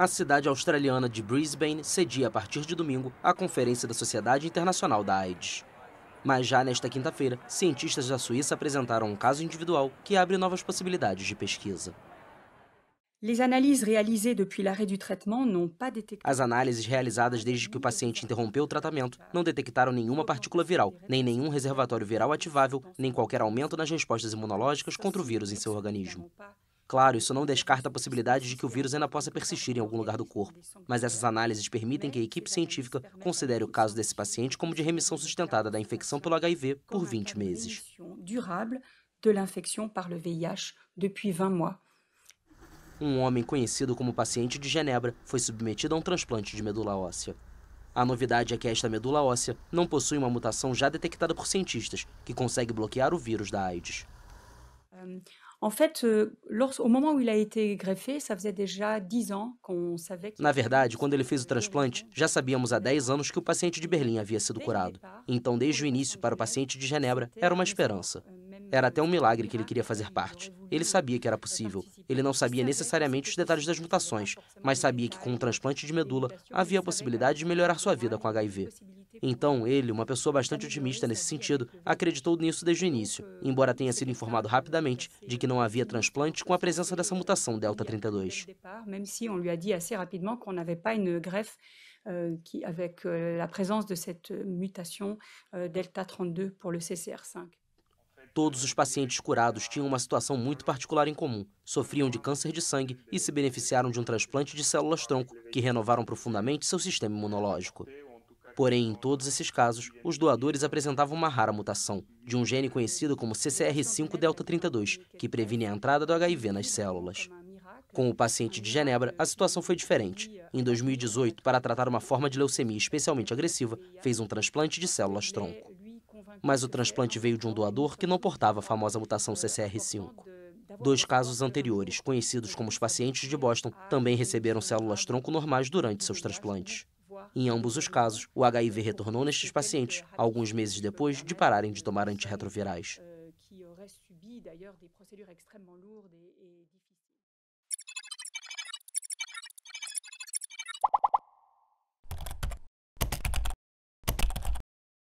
a cidade australiana de Brisbane cedia a partir de domingo a Conferência da Sociedade Internacional da AIDS. Mas já nesta quinta-feira, cientistas da Suíça apresentaram um caso individual que abre novas possibilidades de pesquisa. As análises realizadas desde que o paciente interrompeu o tratamento não detectaram nenhuma partícula viral, nem nenhum reservatório viral ativável, nem qualquer aumento nas respostas imunológicas contra o vírus em seu organismo. Claro, isso não descarta a possibilidade de que o vírus ainda possa persistir em algum lugar do corpo, mas essas análises permitem que a equipe científica considere o caso desse paciente como de remissão sustentada da infecção pelo HIV por 20 meses. Um homem conhecido como paciente de Genebra foi submetido a um transplante de medula óssea. A novidade é que esta medula óssea não possui uma mutação já detectada por cientistas, que consegue bloquear o vírus da AIDS. Hum, En fait, euh, au moment où il a été greffé, ça faisait déjà 10 ans qu'on savait Na verdade, quando ele fez o transplante, já sabíamos há 10 anos que o paciente de Berlim havia sido curado. Então, desde o início, para o paciente de Genebra, era uma esperança. Era até um milagre que ele queria fazer parte. Ele sabia que era possível. Ele não sabia necessariamente os detalhes das mutações, mas sabia que com um transplante de medula havia a possibilidade de melhorar sua vida com HIV. Então, ele, uma pessoa bastante otimista nesse sentido, acreditou nisso desde o início, embora tenha sido informado rapidamente de que não havia transplante com a presença dessa mutação delta 32. Même si on lui a dit assez rapidement qu'on n'avait pas une greffe euh, avec euh, la présence de cette mutation euh, delta 32 pour le CCR5. Todos os pacientes curados tinham uma situação muito particular em comum. Sofriam de câncer de sangue e se beneficiaram de um transplante de células-tronco, que renovaram profundamente seu sistema imunológico. Porém, em todos esses casos, os doadores apresentavam uma rara mutação, de um gene conhecido como CCR5-delta32, que previne a entrada do HIV nas células. Com o paciente de Genebra, a situação foi diferente. Em 2018, para tratar uma forma de leucemia especialmente agressiva, fez um transplante de células-tronco mas o transplante veio de um doador que não portava a famosa mutação CCR5. Dois casos anteriores, conhecidos como os pacientes de Boston, também receberam células tronco normais durante seus transplantes. Em ambos os casos, o HIV retornou nestes pacientes, alguns meses depois de pararem de tomar antirretrovirais.